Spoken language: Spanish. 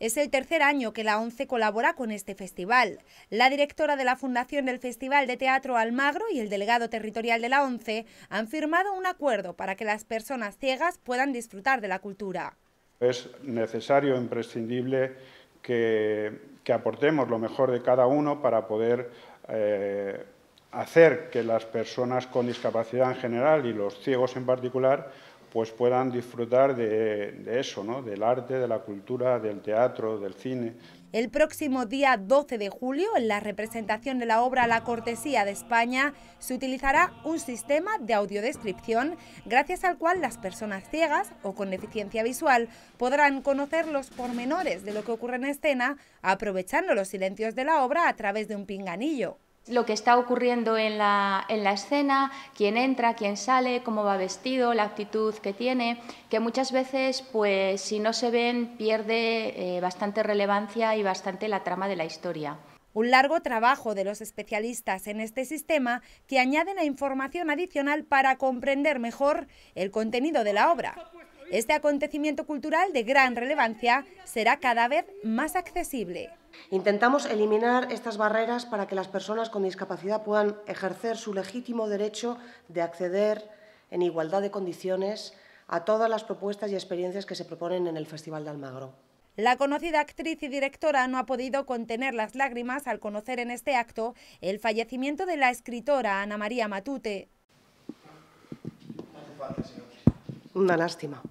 Es el tercer año que la ONCE colabora con este festival. La directora de la Fundación del Festival de Teatro Almagro y el delegado territorial de la ONCE han firmado un acuerdo para que las personas ciegas puedan disfrutar de la cultura. Es necesario, imprescindible, que, aportemos lo mejor de cada uno para poder eh, hacer que las personas con discapacidad en general y los ciegos en particular pues puedan disfrutar de, eso, ¿no? del arte, de la cultura, del teatro, del cine. El próximo día 12 de julio, en la representación de la obra La cortesía de España, se utilizará un sistema de audiodescripción gracias al cual las personas ciegas o con deficiencia visual podrán conocer los pormenores de lo que ocurre en escena aprovechando los silencios de la obra a través de un pinganillo lo que está ocurriendo en la, escena, quién entra, quién sale, cómo va vestido, la actitud que tiene, que muchas veces, pues si no se ven, pierde eh, bastante relevancia y bastante la trama de la historia. Un largo trabajo de los especialistas en este sistema que añaden la información adicional para comprender mejor el contenido de la obra. Este acontecimiento cultural de gran relevancia será cada vez más accesible. Intentamos eliminar estas barreras para que las personas con discapacidad puedan ejercer su legítimo derecho de acceder en igualdad de condiciones a todas las propuestas y experiencias que se proponen en el Festival de Almagro. La conocida actriz y directora no ha podido contener las lágrimas al conocer en este acto el fallecimiento de la escritora Ana María Matute. Una lástima.